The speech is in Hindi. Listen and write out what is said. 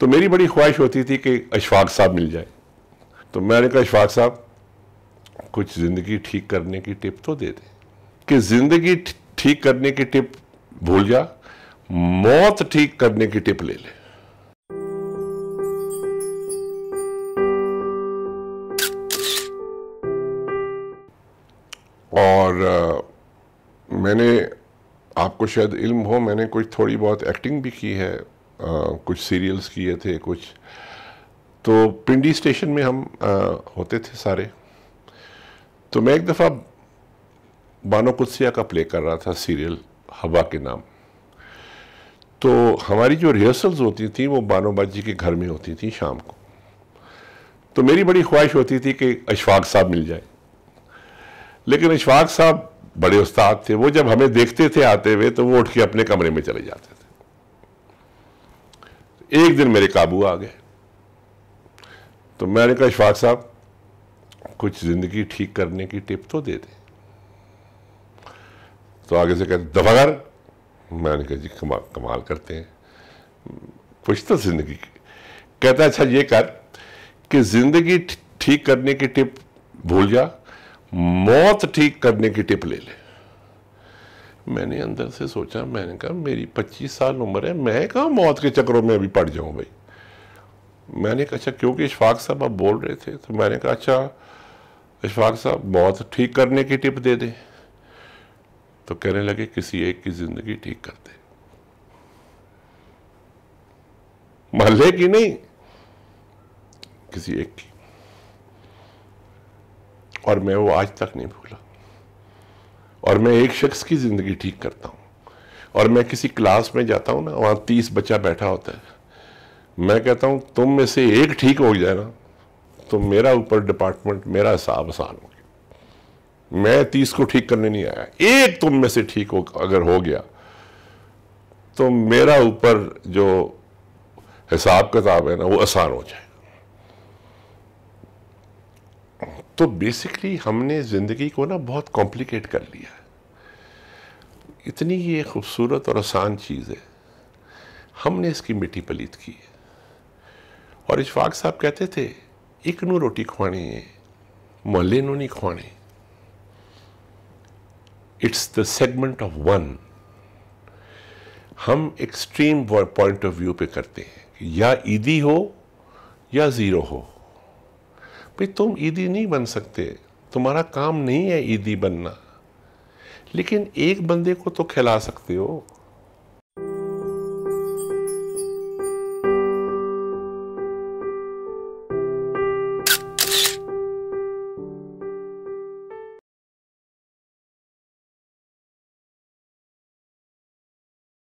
तो मेरी बड़ी ख्वाहिश होती थी कि अशफाक साहब मिल जाए तो मैंने कहा अशफाक साहब कुछ ज़िंदगी ठीक करने की टिप तो दे दे कि ज़िंदगी ठीक करने की टिप भूल जा मौत ठीक करने की टिप ले ले और आ, मैंने आपको शायद इल्म हो मैंने कुछ थोड़ी बहुत एक्टिंग भी की है कुछ सीरियल्स किए थे कुछ तो पिंडी स्टेशन में हम आ, होते थे सारे तो मैं एक दफ़ा बानो कुत्सिया का प्ले कर रहा था सीरियल हवा के नाम तो हमारी जो रिहर्सल्स होती थी वो बानो बाजी के घर में होती थी शाम को तो मेरी बड़ी ख्वाहिश होती थी कि अशफाक साहब मिल जाए लेकिन अशफाक साहब बड़े उस्ताद थे वो जब हमें देखते थे आते हुए तो वो उठ के अपने कमरे में चले जाते थे एक दिन मेरे काबू आ गए तो मैंने कहा इशफाक साहब कुछ ज़िंदगी ठीक करने की टिप तो दे दे तो आगे से कहते दफागर मैंने कहा जी कमा कमाल करते हैं कुछ तो ज़िंदगी कहता अच्छा ये कर कि ज़िंदगी ठीक करने की टिप भूल जा मौत ठीक करने की टिप ले ले मैंने अंदर से सोचा मैंने कहा मेरी 25 साल उम्र है मैं कहा मौत के चक्करों में अभी पड़ जाऊं भाई मैंने कहा अच्छा क्योंकि इशफाक साहब आप बोल रहे थे तो मैंने कहा अच्छा इशफाक साहब मौत ठीक करने की टिप दे दें तो कहने लगे किसी एक की ज़िंदगी ठीक कर दे महल्ले की नहीं किसी एक की और मैं वो आज तक नहीं भूला और मैं एक शख्स की ज़िंदगी ठीक करता हूँ और मैं किसी क्लास में जाता हूँ ना वहाँ तीस बच्चा बैठा होता है मैं कहता हूँ तुम में से एक ठीक हो जाए ना तो मेरा ऊपर डिपार्टमेंट मेरा हिसाब आसान हो गया मैं तीस को ठीक करने नहीं आया एक तुम में से ठीक हो अगर हो गया तो मेरा ऊपर जो हिसाब किताब है ना वो आसान हो जाए तो बेसिकली हमने ज़िंदगी को ना बहुत कॉम्प्लिकेट कर लिया है इतनी ये खूबसूरत और आसान चीज़ है हमने इसकी मिट्टी पलीत की है और इशफाक साहब कहते थे एक नू रोटी खुआनी है मोहल्ले नू नहीं खुआने it's the segment of one हम एक्सट्रीम पॉइंट ऑफ व्यू पे करते हैं या ईदी हो या ज़ीरो हो भाई तुम ईदी नहीं बन सकते तुम्हारा काम नहीं है ईदी बनना लेकिन एक बंदे को तो खिला सकते हो